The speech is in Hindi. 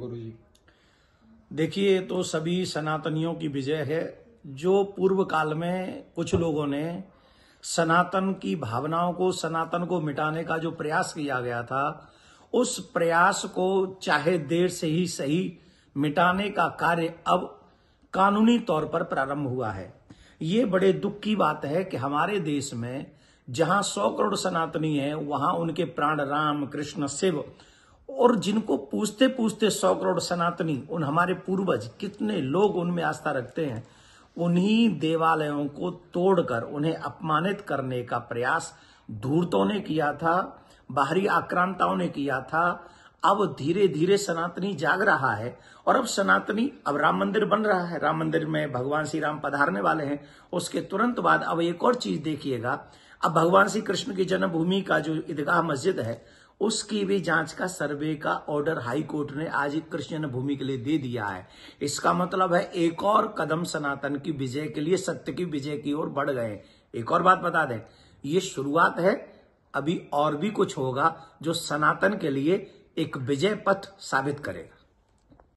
गुरु जी देखिए तो सभी सनातनियों की विजय है जो पूर्व काल में कुछ लोगों ने सनातन की भावनाओं को सनातन को मिटाने का जो प्रयास किया गया था उस प्रयास को चाहे देर से ही सही मिटाने का कार्य अब कानूनी तौर पर प्रारंभ हुआ है ये बड़े दुख की बात है कि हमारे देश में जहां सौ करोड़ सनातनी हैं वहां उनके प्राण राम कृष्ण शिव और जिनको पूछते पूछते सौ करोड़ सनातनी उन हमारे पूर्वज कितने लोग उनमें आस्था रखते हैं उन्हीं देवालयों को तोड़कर उन्हें अपमानित करने का प्रयास धूर्तों ने किया था बाहरी आक्रांताओं ने किया था अब धीरे धीरे सनातनी जाग रहा है और अब सनातनी अब राम मंदिर बन रहा है राम मंदिर में भगवान श्री राम पधारने वाले हैं उसके तुरंत बाद अब एक और चीज देखिएगा अब भगवान श्री कृष्ण की जन्मभूमि का जो ईदगाह मस्जिद है उसकी भी जांच का सर्वे का ऑर्डर हाई कोर्ट ने आज एक कृष्ण भूमि के लिए दे दिया है इसका मतलब है एक और कदम सनातन की विजय के लिए सत्य की विजय की ओर बढ़ गए एक और बात बता दें ये शुरुआत है अभी और भी कुछ होगा जो सनातन के लिए एक विजय पथ साबित करेगा